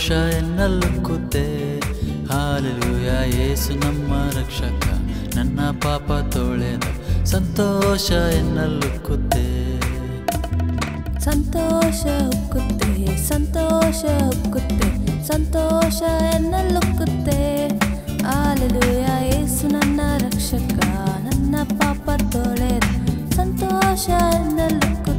ಘೋಷ ಎನ್ನಲುಕ್ಕುತ್ತೆ ಹಾಲೆಲುಯ ಯೇಸು ನಮ್ಮ ರಕ್ಷಕ ನನ್ನ ಪಾಪ ತೊಳೆದ ಸಂತೋಷ ಎನ್ನಲುಕ್ಕುತ್ತೆ ಸಂತೋಷ ಉಕ್ಕುತ್ತೆ ಸಂತೋಷ ಉಕ್ಕುತ್ತೆ ಸಂತೋಷ ಎನ್ನಲುಕ್ಕುತ್ತೆ ಹಾಲೆಲುಯ ಯೇಸು ನನ್ನ ರಕ್ಷಕ ನನ್ನ ಪಾಪ ತೊಳೆದ ಸಂತೋಷ ಎನ್ನಲುಕ್ಕುತ್ತೆ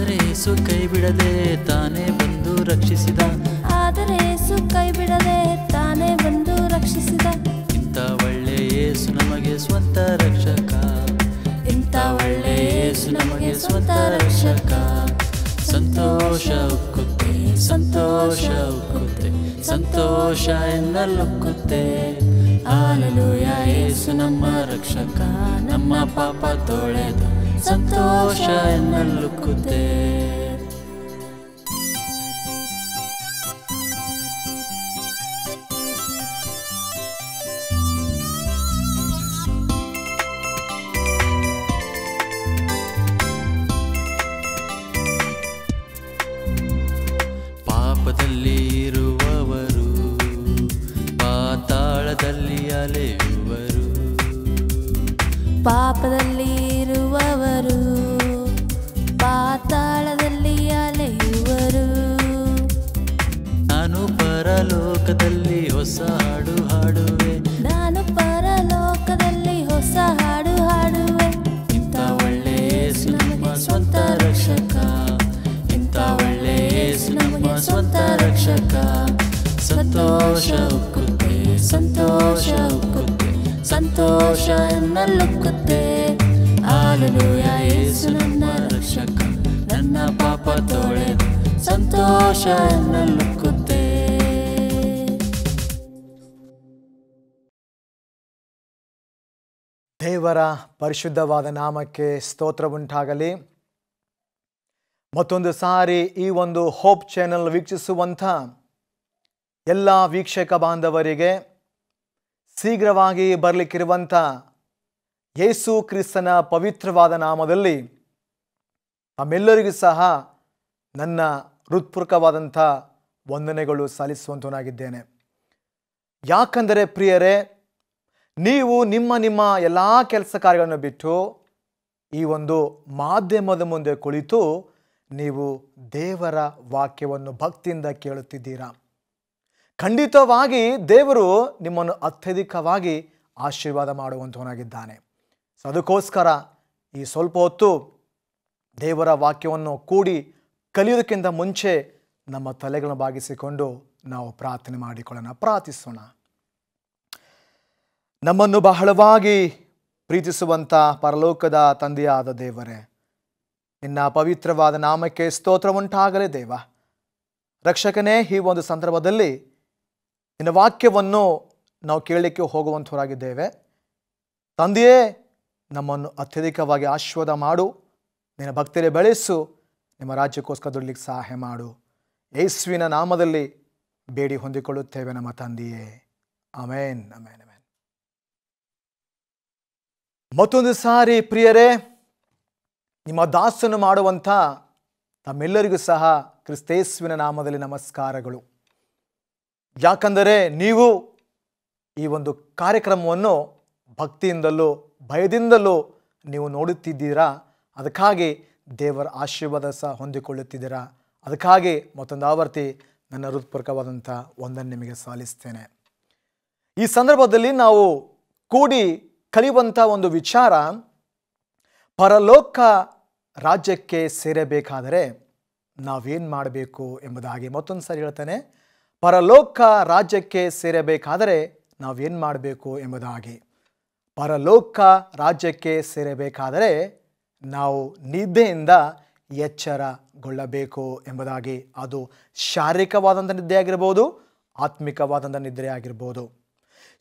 ಆದರೆ ಏಸು ಕೈ ಬಿಡದೆ ತಾನೇ ಬಂದು ರಕ್ಷಿಸಿದ ಆದರೆ ಏಸು ಕೈ ಬಿಡದೆ ತಾನೇ ಬಂದು ರಕ್ಷಿಸಿದ ಇಂತ ಒಳ್ಳೆ ಏಸು ನಮಗೆ ಸ್ವಂತ ರಕ್ಷಕ ಇಂಥ ಒಳ್ಳೆ ಏಸು ನಮಗೆ ಸ್ವಂತ ರಕ್ಷಕ ಸಂತೋಷ ಉಕ್ಕುತ್ತೆ ಸಂತೋಷ ಉಕ್ಕುತ್ತೆ ಸಂತೋಷ ಎಂದಲ್ಲುಕ್ಕುತ್ತೆ ಯಾ ಏಸು ನಮ್ಮ ರಕ್ಷಕ ನಮ್ಮ ಪಾಪ ತೊಳೆದು ಸಂತೋಷ ಎನ್ನಲ್ಲುಕ್ಕುತ್ತೆ ಪಾಪದಲ್ಲಿ ಇರುವವರು ಪಾತಾಳದಲ್ಲಿ ಅಲೆಯುವರು ಪಾಪದಲ್ಲಿ ಬಂದವರು ಪಾತಾಳದಲ್ಲಿ ಅಲೆಯುವರು ನಾನು ಪರಲೋಕದಲ್ಲಿ ಹೊಸ ಹಾಡು ಹಾಡುವೆ ನಾನು ಪರಲೋಕದಲ್ಲಿ ಹೊಸ ಹಾಡು ಹಾಡುವೆ ಇಂಥ ಒಳ್ಳೆ ನಮ್ಮ ಸ್ವಂತ ರಕ್ಷಕ ಇಂಥ ಒಳ್ಳೆ ನಮ್ಮ ಸ್ವಂತ ರಕ್ಷಕ ಸಂತೋಷ ಉಕ್ಕುತ್ತೆ ಸಂತೋಷ ಸಂತೋಷ ನನ್ನ ರಕ್ಷಕ ಪಾಪ ಸಂತೋಷ ದೇವರ ಪರಿಶುದ್ಧವಾದ ನಾಮಕ್ಕೆ ಸ್ತೋತ್ರ ಉಂಟಾಗಲಿ ಮತ್ತೊಂದು ಸಾರಿ ಈ ಒಂದು ಹೋಪ್ ಚಾನೆಲ್ ವೀಕ್ಷಿಸುವಂಥ ಎಲ್ಲ ವೀಕ್ಷಕ ಬಾಂಧವರಿಗೆ ಶೀಘ್ರವಾಗಿ ಬರಲಿಕ್ಕಿರುವಂಥ ಯೇಸು ಕ್ರಿಸ್ತನ ಪವಿತ್ರವಾದ ನಾಮದಲ್ಲಿ ತಮ್ಮೆಲ್ಲರಿಗೂ ಸಹ ನನ್ನ ಹೃತ್ಪೂರ್ವಕವಾದಂಥ ವಂದನೆಗಳು ಸಲ್ಲಿಸುವಂತನಾಗಿದ್ದೇನೆ ಯಾಕಂದರೆ ಪ್ರಿಯರೇ ನೀವು ನಿಮ್ಮ ನಿಮ್ಮ ಎಲ್ಲ ಕೆಲಸ ಕಾರ್ಯಗಳನ್ನು ಬಿಟ್ಟು ಈ ಒಂದು ಮಾಧ್ಯಮದ ಮುಂದೆ ಕುಳಿತು ನೀವು ದೇವರ ವಾಕ್ಯವನ್ನು ಭಕ್ತಿಯಿಂದ ಕೇಳುತ್ತಿದ್ದೀರಾ ಖಂಡಿತವಾಗಿ ದೇವರು ನಿಮ್ಮನ್ನು ಅತ್ಯಧಿಕವಾಗಿ ಆಶೀರ್ವಾದ ಮಾಡುವಂಥವನಾಗಿದ್ದಾನೆ ಸೊ ಅದಕ್ಕೋಸ್ಕರ ಈ ಸ್ವಲ್ಪ ಹೊತ್ತು ದೇವರ ವಾಕ್ಯವನ್ನು ಕೂಡಿ ಕಲಿಯೋದಕ್ಕಿಂತ ಮುಂಚೆ ನಮ್ಮ ತಲೆಗಳನ್ನು ಬಾಗಿಸಿಕೊಂಡು ನಾವು ಪ್ರಾರ್ಥನೆ ಮಾಡಿಕೊಳ್ಳೋಣ ಪ್ರಾರ್ಥಿಸೋಣ ನಮ್ಮನ್ನು ಬಹಳವಾಗಿ ಪ್ರೀತಿಸುವಂಥ ಪರಲೋಕದ ತಂದೆಯಾದ ದೇವರೇ ನಿನ್ನ ಪವಿತ್ರವಾದ ನಾಮಕ್ಕೆ ಸ್ತೋತ್ರ ಉಂಟಾಗಲೇ ದೇವ ರಕ್ಷಕನೇ ಈ ಒಂದು ಸಂದರ್ಭದಲ್ಲಿ ನಿನ್ನ ವಾಕ್ಯವನ್ನು ನಾವು ಕೇಳಲಿಕ್ಕೆ ಹೋಗುವಂಥವರಾಗಿದ್ದೇವೆ ತಂದೆಯೇ ನಮ್ಮನ್ನು ಅತ್ಯಧಿಕವಾಗಿ ಆಶ್ವಾದ ಮಾಡು ನಿನ್ನ ಭಕ್ತರೇ ಬೆಳೆಸು ನಿಮ್ಮ ರಾಜ್ಯಕ್ಕೋಸ್ಕರ ದುಡ್ಲಿಕ್ಕೆ ಸಹಾಯ ಮಾಡು ಯೇಸುವಿನ ನಾಮದಲ್ಲಿ ಬೇಡಿ ಹೊಂದಿಕೊಳ್ಳುತ್ತೇವೆ ನಮ್ಮ ತಂದೆಯೇ ಅಮೇನ್ ಅಮೇನ್ ಅಮೇನ್ ಮತ್ತೊಂದು ಸಾರಿ ಪ್ರಿಯರೇ ನಿಮ್ಮ ದಾಸನ್ನು ಮಾಡುವಂಥ ತಮ್ಮೆಲ್ಲರಿಗೂ ಸಹ ಕ್ರಿಸ್ತೇಸುವಿನ ನಾಮದಲ್ಲಿ ನಮಸ್ಕಾರಗಳು ಯಾಕಂದರೆ ನೀವು ಈ ಒಂದು ಕಾರ್ಯಕ್ರಮವನ್ನು ಭಕ್ತಿಯಿಂದಲೋ ಭಯದಿಂದಲೋ ನೀವು ನೋಡುತ್ತಿದ್ದೀರಾ ಅದಕ್ಕಾಗಿ ದೇವರ ಆಶೀರ್ವಾದ ಸಹ ಹೊಂದಿಕೊಳ್ಳುತ್ತಿದ್ದೀರಾ ಅದಕ್ಕಾಗಿ ಮತ್ತೊಂದು ಆವರ್ತಿ ನನ್ನ ಹೃತ್ಪೂರ್ವಕವಾದಂಥ ಒಂದನ್ನು ನಿಮಗೆ ಸಾಲಿಸ್ತೇನೆ ಈ ಸಂದರ್ಭದಲ್ಲಿ ನಾವು ಕೂಡಿ ಕಲಿಯುವಂಥ ಒಂದು ವಿಚಾರ ಪರಲೋಕ ರಾಜ್ಯಕ್ಕೆ ಸೇರಬೇಕಾದರೆ ನಾವೇನು ಮಾಡಬೇಕು ಎಂಬುದಾಗಿ ಮತ್ತೊಂದು ಸಾರಿ ಹೇಳ್ತೇನೆ ಪರಲೋಕ ರಾಜ್ಯಕ್ಕೆ ಸೇರಬೇಕಾದರೆ ನಾವೇನು ಮಾಡಬೇಕು ಎಂಬುದಾಗಿ ಪರಲೋಕ ರಾಜ್ಯಕ್ಕೆ ಸೇರಬೇಕಾದರೆ ನಾವು ನಿದ್ದೆಯಿಂದ ಎಚ್ಚರಗೊಳ್ಳಬೇಕು ಎಂಬುದಾಗಿ ಅದು ಶಾರೀರಿಕವಾದಂಥ ನಿದ್ದೆ ಆಗಿರ್ಬೋದು ಆತ್ಮಿಕವಾದಂಥ ನಿದ್ರೆ ಆಗಿರ್ಬೋದು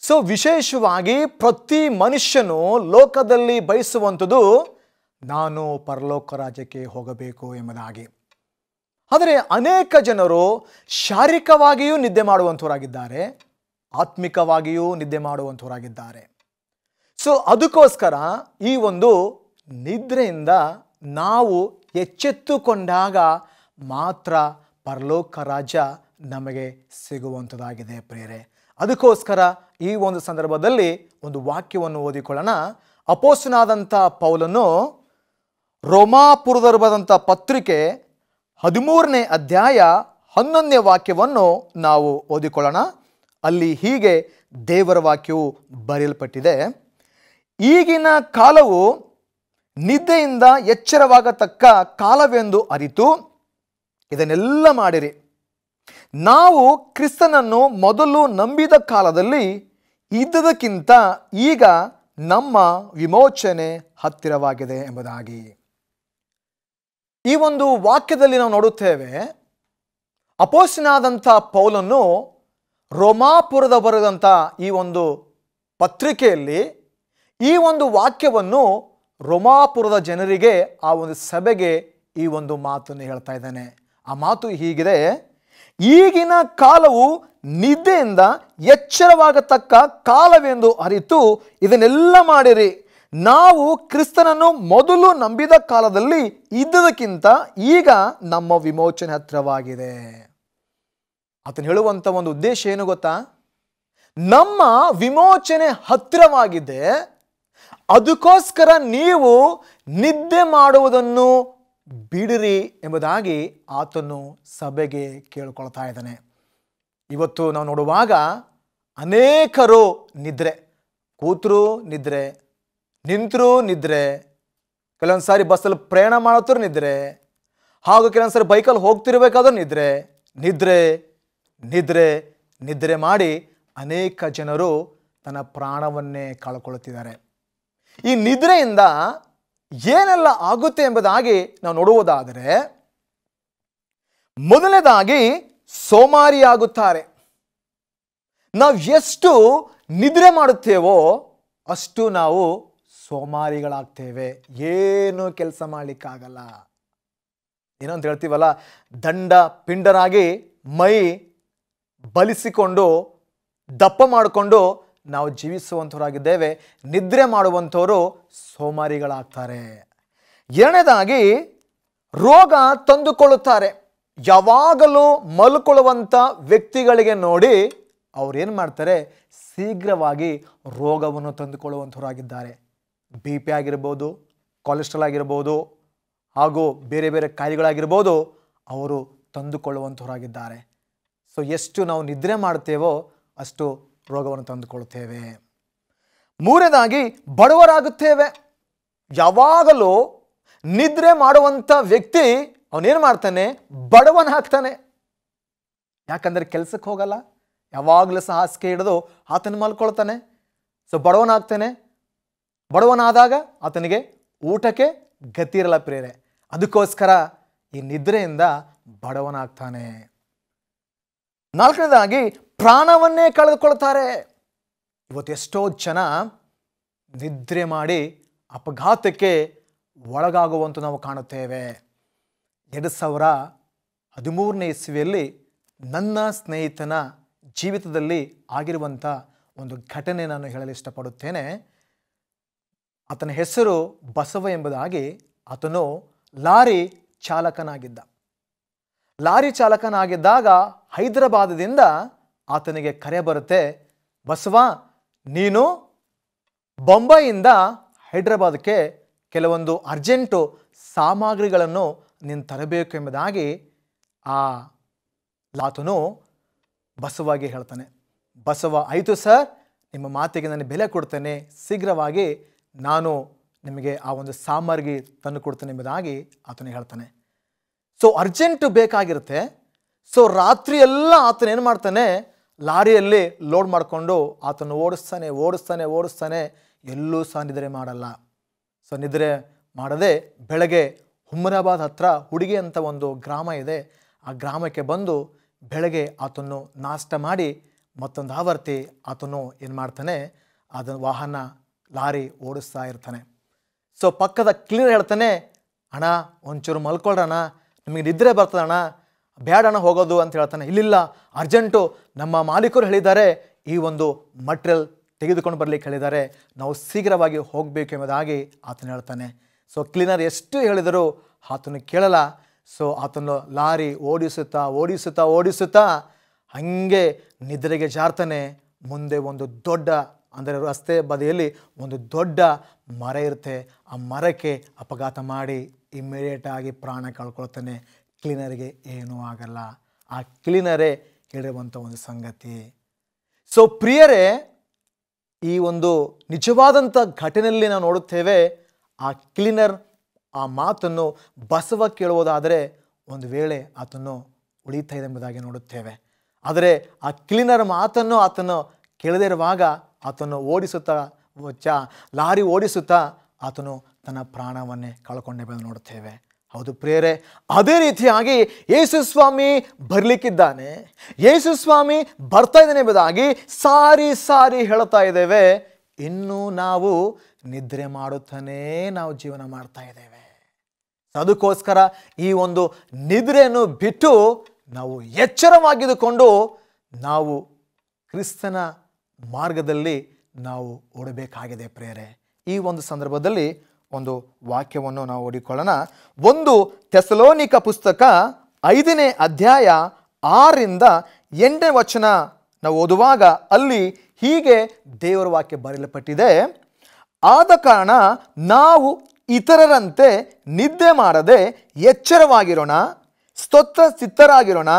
ಸೊ ವಿಶೇಷವಾಗಿ ಪ್ರತಿ ಮನುಷ್ಯನು ಲೋಕದಲ್ಲಿ ಬಯಸುವಂಥದ್ದು ನಾನು ಪರಲೋಕ ರಾಜ್ಯಕ್ಕೆ ಹೋಗಬೇಕು ಎಂಬುದಾಗಿ ಆದರೆ ಅನೇಕ ಜನರು ಶಾರೀರಿಕವಾಗಿಯೂ ನಿದ್ದೆ ಮಾಡುವಂಥವರಾಗಿದ್ದಾರೆ ಆತ್ಮಿಕವಾಗಿಯೂ ನಿದ್ದೆ ಮಾಡುವಂಥವರಾಗಿದ್ದಾರೆ ಸೊ ಅದಕ್ಕೋಸ್ಕರ ಈ ಒಂದು ನಿದ್ರೆಯಿಂದ ನಾವು ಎಚ್ಚೆತ್ತುಕೊಂಡಾಗ ಮಾತ್ರ ಪರಲೋಕ ರಾಜ ನಮಗೆ ಸಿಗುವಂಥದ್ದಾಗಿದೆ ಪ್ರೇರೆ ಅದಕ್ಕೋಸ್ಕರ ಈ ಒಂದು ಸಂದರ್ಭದಲ್ಲಿ ಒಂದು ವಾಕ್ಯವನ್ನು ಓದಿಕೊಳ್ಳೋಣ ಅಪೋಸನಾದಂಥ ಪೌಲನು ರೋಮಾಪುರದರ್ಭದಂಥ ಪತ್ರಿಕೆ ಹದಿಮೂರನೇ ಅಧ್ಯಾಯ ಹನ್ನೊಂದನೇ ವಾಕ್ಯವನ್ನು ನಾವು ಓದಿಕೊಳ್ಳೋಣ ಅಲ್ಲಿ ಹೀಗೆ ದೇವರ ವಾಕ್ಯವು ಬರೆಯಲ್ಪಟ್ಟಿದೆ ಈಗಿನ ಕಾಲವು ನಿದ್ದೆಯಿಂದ ಎಚ್ಚರವಾಗತಕ್ಕ ಕಾಲವೆಂದು ಅರಿತು ಇದನ್ನೆಲ್ಲ ಮಾಡಿರಿ ನಾವು ಕ್ರಿಸ್ತನನ್ನು ಮೊದಲು ನಂಬಿದ ಕಾಲದಲ್ಲಿ ಇದ್ದದಕ್ಕಿಂತ ಈಗ ನಮ್ಮ ವಿಮೋಚನೆ ಹತ್ತಿರವಾಗಿದೆ ಎಂಬುದಾಗಿ ಈ ಒಂದು ವಾಕ್ಯದಲ್ಲಿ ನಾವು ನೋಡುತ್ತೇವೆ ಅಪೋಸಿನಾದಂಥ ಪೌಲನ್ನು ರೋಮಾಪುರದ ಬರೆದಂಥ ಈ ಒಂದು ಪತ್ರಿಕೆಯಲ್ಲಿ ಈ ಒಂದು ವಾಕ್ಯವನ್ನು ರೋಮಾಪುರದ ಜನರಿಗೆ ಆ ಒಂದು ಸಭೆಗೆ ಈ ಒಂದು ಮಾತನ್ನು ಹೇಳ್ತಾ ಇದ್ದಾನೆ ಆ ಮಾತು ಹೀಗಿದೆ ಈಗಿನ ಕಾಲವು ನಿದ್ದೆಯಿಂದ ಎಚ್ಚರವಾಗತಕ್ಕ ಕಾಲವೆಂದು ಅರಿತು ಇದನ್ನೆಲ್ಲ ಮಾಡಿರಿ ನಾವು ಕ್ರಿಸ್ತನನ್ನು ಮೊದಲು ನಂಬಿದ ಕಾಲದಲ್ಲಿ ಇದ್ದದಕ್ಕಿಂತ ಈಗ ನಮ್ಮ ವಿಮೋಚನೆ ಹತ್ರವಾಗಿದೆ ಆತನು ಹೇಳುವಂಥ ಒಂದು ಉದ್ದೇಶ ಏನು ಗೊತ್ತಾ ನಮ್ಮ ವಿಮೋಚನೆ ಹತ್ತಿರವಾಗಿದೆ ಅದಕ್ಕೋಸ್ಕರ ನೀವು ನಿದ್ದೆ ಮಾಡುವುದನ್ನು ಬಿಡಿರಿ ಎಂಬುದಾಗಿ ಆತನು ಸಭೆಗೆ ಕೇಳ್ಕೊಳ್ತಾ ಇದ್ದಾನೆ ಇವತ್ತು ನಾವು ನೋಡುವಾಗ ಅನೇಕರು ನಿದ್ರೆ ಕೂತರು ನಿದ್ರೆ ನಿಂತರೂ ನಿದ್ರೆ ಕೆಲವೊಂದು ಸಾರಿ ಬಸ್ಸಲ್ಲಿ ಪ್ರಯಾಣ ಮಾಡುತ್ತರೂ ನಿದ್ರೆ ಹಾಗೂ ಕೆಲವೊಂದು ಸಾರಿ ಬೈಕಲ್ಲಿ ಹೋಗ್ತಿರ್ಬೇಕಾದ್ರೂ ನಿದ್ರೆ ನಿದ್ರೆ ನಿದ್ರೆ ನಿದ್ರೆ ಮಾಡಿ ಅನೇಕ ಜನರು ತನ್ನ ಪ್ರಾಣವನ್ನೇ ಕಳ್ಕೊಳ್ತಿದ್ದಾರೆ ಈ ನಿದ್ರೆಯಿಂದ ಏನೆಲ್ಲ ಆಗುತ್ತೆ ಎಂಬುದಾಗಿ ನಾವು ನೋಡುವುದಾದರೆ ಮೊದಲನೇದಾಗಿ ಸೋಮಾರಿಯಾಗುತ್ತಾರೆ ನಾವು ಎಷ್ಟು ನಿದ್ರೆ ಮಾಡುತ್ತೇವೋ ಅಷ್ಟು ನಾವು ಸೋಮಾರಿಗಳಾಗ್ತೇವೆ ಏನು ಕೆಲಸ ಮಾಡಲಿಕ್ಕಾಗಲ್ಲ ಏನೋ ಹೇಳ್ತೀವಲ್ಲ ದಂಡ ಪಿಂಡರಾಗಿ ಮೈ ಬಲಿಸಿಕೊಂಡು ದಪ್ಪ ಮಾಡಿಕೊಂಡು ನಾವು ಜೀವಿಸುವಂಥವರಾಗಿದ್ದೇವೆ ನಿದ್ರೆ ಮಾಡುವಂಥವರು ಸೋಮಾರಿಗಳಾಗ್ತಾರೆ ಎರಡನೇದಾಗಿ ರೋಗ ತಂದುಕೊಳ್ಳುತ್ತಾರೆ ಯಾವಾಗಲೂ ಮಲ್ಕೊಳ್ಳುವಂಥ ವ್ಯಕ್ತಿಗಳಿಗೆ ನೋಡಿ ಅವ್ರು ಏನು ಮಾಡ್ತಾರೆ ಶೀಘ್ರವಾಗಿ ರೋಗವನ್ನು ತಂದುಕೊಳ್ಳುವಂಥವರಾಗಿದ್ದಾರೆ ಬಿ ಪಿ ಆಗಿರ್ಬೋದು ಕೊಲೆಸ್ಟ್ರಾಲ್ ಆಗಿರ್ಬೋದು ಹಾಗೂ ಬೇರೆ ಬೇರೆ ಕಾಯಿಲೆಗಳಾಗಿರ್ಬೋದು ಅವರು ತಂದುಕೊಳ್ಳುವಂಥವರಾಗಿದ್ದಾರೆ ಸೊ ಎಷ್ಟು ನಾವು ನಿದ್ರೆ ಮಾಡ್ತೇವೋ ಅಷ್ಟು ರೋಗವನ್ನು ತಂದುಕೊಳ್ತೇವೆ ಮೂರನೇದಾಗಿ ಬಡವರಾಗುತ್ತೇವೆ ಯಾವಾಗಲೂ ನಿದ್ರೆ ಮಾಡುವಂಥ ವ್ಯಕ್ತಿ ಅವನೇನು ಮಾಡ್ತಾನೆ ಬಡವನಾಗ್ತಾನೆ ಯಾಕಂದರೆ ಕೆಲಸಕ್ಕೆ ಹೋಗಲ್ಲ ಯಾವಾಗಲೂ ಸಹ ಹಾಸಿಗೆ ಹಿಡಿದು ಆತನ ಮಲ್ಕೊಳ್ತಾನೆ ಸೊ ಬಡವನಾಗ್ತಾನೆ ಬಡವನಾದಾಗ ಆತನಿಗೆ ಊಟಕ್ಕೆ ಗತಿ ಇರಲ್ಲ ಪ್ರೇರೆ ಅದಕ್ಕೋಸ್ಕರ ಈ ನಿದ್ರೆಯಿಂದ ಬಡವನಾಗ್ತಾನೆ ನಾಲ್ಕನೇದಾಗಿ ಪ್ರಾಣವನ್ನೇ ಕಳೆದುಕೊಳ್ತಾರೆ ಎಷ್ಟೋ ಜನ ನಿದ್ರೆ ಮಾಡಿ ಅಪಘಾತಕ್ಕೆ ಒಳಗಾಗುವಂತೂ ನಾವು ಕಾಣುತ್ತೇವೆ ಎರಡು ಸಾವಿರ ಹದಿಮೂರನೇ ಇಸ್ವಿಯಲ್ಲಿ ನನ್ನ ಸ್ನೇಹಿತನ ಜೀವಿತದಲ್ಲಿ ಆಗಿರುವಂಥ ಒಂದು ಘಟನೆ ನಾನು ಹೇಳಲು ಇಷ್ಟಪಡುತ್ತೇನೆ ಆತನ ಹೆಸರು ಬಸವ ಎಂಬುದಾಗಿ ಆತನು ಲಾರಿ ಚಾಲಕನಾಗಿದ್ದ ಲಾರಿ ಚಾಲಕನಾಗಿದ್ದಾಗ ಹೈದರಾಬಾದದಿಂದ ಆತನಿಗೆ ಕರೆ ಬರುತ್ತೆ ಬಸವ ನೀನು ಬೊಂಬೈಯಿಂದ ಹೈದ್ರಾಬಾದ್ಗೆ ಕೆಲವೊಂದು ಅರ್ಜೆಂಟು ಸಾಮಗ್ರಿಗಳನ್ನು ನೀನು ತರಬೇಕು ಎಂಬುದಾಗಿ ಆ ಲಾತನು ಬಸವಾಗಿ ಹೇಳ್ತಾನೆ ಬಸವ ಆಯಿತು ಸರ್ ನಿಮ್ಮ ಮಾತಿಗೆ ನಾನು ಬೆಲೆ ಕೊಡ್ತೇನೆ ಶೀಘ್ರವಾಗಿ ನಾನು ನಿಮಗೆ ಆ ಒಂದು ಸಾಮಗ್ರಿ ತಂದು ಕೊಡ್ತೇನೆ ಎಂಬುದಾಗಿ ಆತನು ಹೇಳ್ತಾನೆ ಸೊ ಅರ್ಜೆಂಟು ಬೇಕಾಗಿರುತ್ತೆ ಸೊ ರಾತ್ರಿ ಎಲ್ಲ ಆತನೇನು ಮಾಡ್ತಾನೆ ಲಾರಿಯಲ್ಲಿ ಲೋಡ್ ಮಾಡಿಕೊಂಡು ಆತನು ಓಡಿಸ್ತಾನೆ ಓಡಿಸ್ತಾನೆ ಓಡಿಸ್ತಾನೆ ಎಲ್ಲೂ ಸಹ ನಿದ್ರೆ ಮಾಡಲ್ಲ ಸೊ ನಿದ್ರೆ ಮಾಡದೆ ಬೆಳಗ್ಗೆ ಹುಮರಾಬಾದ್ ಹತ್ರ ಹುಡುಗಿ ಅಂತ ಒಂದು ಗ್ರಾಮ ಇದೆ ಆ ಗ್ರಾಮಕ್ಕೆ ಬಂದು ಬೆಳಗ್ಗೆ ಆತನ್ನು ನಾಷ್ಟ ಮಾಡಿ ಮತ್ತೊಂದು ಆವರ್ತಿ ಆತನು ಏನು ಮಾಡ್ತಾನೆ ಅದನ್ನು ವಾಹನ ಲಾರಿ ಓಡಿಸ್ತಾ ಇರ್ತಾನೆ ಸೊ ಪಕ್ಕದ ಕ್ಲೀನರ್ ಹೇಳ್ತಾನೆ ಅಣ್ಣ ಒಂಚೂರು ಮಲ್ಕೊಳ್ರಣ್ಣ ನಿಮಗೆ ನಿದ್ರೆ ಬರ್ತದಣ್ಣ ಬೇಡಣ ಹೋಗೋದು ಅಂತ ಹೇಳ್ತಾನೆ ಇಲ್ಲಿಲ್ಲ ಅರ್ಜೆಂಟು ನಮ್ಮ ಮಾಲೀಕರು ಹೇಳಿದ್ದಾರೆ ಈ ಒಂದು ಮಟ್ರಿಯಲ್ ತೆಗೆದುಕೊಂಡು ಬರಲಿಕ್ಕೆ ಹೇಳಿದ್ದಾರೆ ನಾವು ಶೀಘ್ರವಾಗಿ ಹೋಗಬೇಕು ಎಂಬುದಾಗಿ ಆತನು ಹೇಳ್ತಾನೆ ಸೊ ಕ್ಲೀನರ್ ಎಷ್ಟು ಹೇಳಿದರೂ ಆತನು ಕೇಳಲ್ಲ ಸೊ ಆತನು ಲಾರಿ ಓಡಿಸುತ್ತಾ ಓಡಿಸುತ್ತಾ ಓಡಿಸುತ್ತಾ ಹಾಗೆ ನಿದ್ರೆಗೆ ಜಾರ್ತಾನೆ ಮುಂದೆ ಒಂದು ದೊಡ್ಡ ಅಂದರೆ ರಸ್ತೆ ಬದಿಯಲ್ಲಿ ಒಂದು ದೊಡ್ಡ ಮರ ಇರುತ್ತೆ ಆ ಮರಕ್ಕೆ ಅಪಘಾತ ಮಾಡಿ ಇಮ್ಮಿಡಿಯೇಟಾಗಿ ಪ್ರಾಣ ಕಳ್ಕೊಳ್ತಾನೆ ಕ್ಲೀನರ್ಗೆ ಏನೂ ಆಗಲ್ಲ ಆ ಕ್ಲೀನರೇ ಹೇಳಿರುವಂಥ ಒಂದು ಸಂಗತಿ ಸೊ ಪ್ರಿಯರೇ ಈ ಒಂದು ನಿಜವಾದಂಥ ಘಟನೆಯಲ್ಲಿ ನಾವು ನೋಡುತ್ತೇವೆ ಆ ಕ್ಲೀನರ್ ಆ ಮಾತನ್ನು ಬಸವ ಕೇಳುವುದಾದರೆ ಒಂದು ವೇಳೆ ಆತನ್ನು ಉಳಿತಾ ಇದೆ ಎಂಬುದಾಗಿ ನೋಡುತ್ತೇವೆ ಆದರೆ ಆ ಕ್ಲೀನರ್ ಮಾತನ್ನು ಆತನು ಕೇಳದಿರುವಾಗ ಆತನು ಓಡಿಸುತ್ತಾ ಲಾರಿ ಓಡಿಸುತ್ತಾ ಆತನು ತನ್ನ ಪ್ರಾಣವನ್ನೇ ಕಳ್ಕೊಂಡೆ ಬಂದು ನೋಡುತ್ತೇವೆ ಹೌದು ಪ್ರೇರೆ ಅದೇ ರೀತಿಯಾಗಿ ಯೇಸುಸ್ವಾಮಿ ಬರಲಿಕ್ಕಿದ್ದಾನೆ ಯೇಸುಸ್ವಾಮಿ ಬರ್ತಾ ಇದ್ದಾನೆ ಎಂಬುದಾಗಿ ಸಾರಿ ಸಾರಿ ಹೇಳ್ತಾ ಇದ್ದೇವೆ ಇನ್ನೂ ನಾವು ನಿದ್ರೆ ಮಾಡುತ್ತಾನೇ ನಾವು ಜೀವನ ಮಾಡ್ತಾ ಇದ್ದೇವೆ ಅದಕ್ಕೋಸ್ಕರ ಈ ಒಂದು ನಿದ್ರೆಯನ್ನು ಬಿಟ್ಟು ನಾವು ಎಚ್ಚರವಾಗಿದ್ದುಕೊಂಡು ನಾವು ಕ್ರಿಸ್ತನ ಮಾರ್ಗದಲ್ಲಿ ನಾವು ಓಡಬೇಕಾಗಿದೆ ಪ್ರೇರೆ ಈ ಒಂದು ಸಂದರ್ಭದಲ್ಲಿ ಒಂದು ವಾಕ್ಯವನ್ನು ನಾವು ಓಡಿಕೊಳ್ಳೋಣ ಒಂದು ತೆಸಲೋನಿಕ ಪುಸ್ತಕ ಐದನೇ ಅಧ್ಯಾಯ ಆರಿಂದ ಎಂಟನೇ ವಚನ ನಾವು ಓದುವಾಗ ಅಲ್ಲಿ ಹೀಗೆ ದೇವರ ವಾಕ್ಯ ಬರೆಯಲ್ಪಟ್ಟಿದೆ ಆದ ಕಾರಣ ನಾವು ಇತರರಂತೆ ನಿದ್ದೆ ಮಾಡದೆ ಎಚ್ಚರವಾಗಿರೋಣ ಸ್ತೋತ್ರ ಸ್ಥಿತರಾಗಿರೋಣ